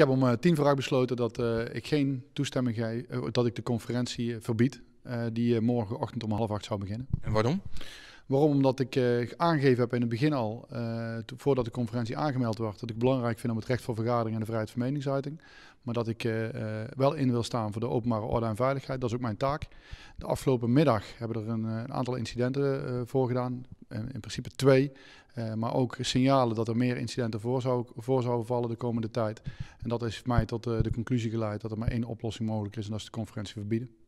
Ik heb om eh, tien voor besloten dat eh, ik geen toestemming geef, eh, dat ik de conferentie verbied. die morgenochtend om half acht zou beginnen. En waarom? Waarom? Omdat ik uh, aangegeven heb in het begin al, voordat de conferentie aangemeld werd, dat ik belangrijk vind om het recht voor vergadering en de vrijheid van meningsuiting. Maar dat ik wel in wil staan voor de openbare orde en veiligheid. Dat is ook mijn taak. De afgelopen middag hebben er een, aantal incidenten voor gedaan. in principe twee. Eh, maar ook signalen dat er meer incidenten voor, zou, voor zouden vallen de komende tijd. En dat is mij tot eh, de conclusie geleid dat er maar één oplossing mogelijk is en dat is de conferentie verbieden.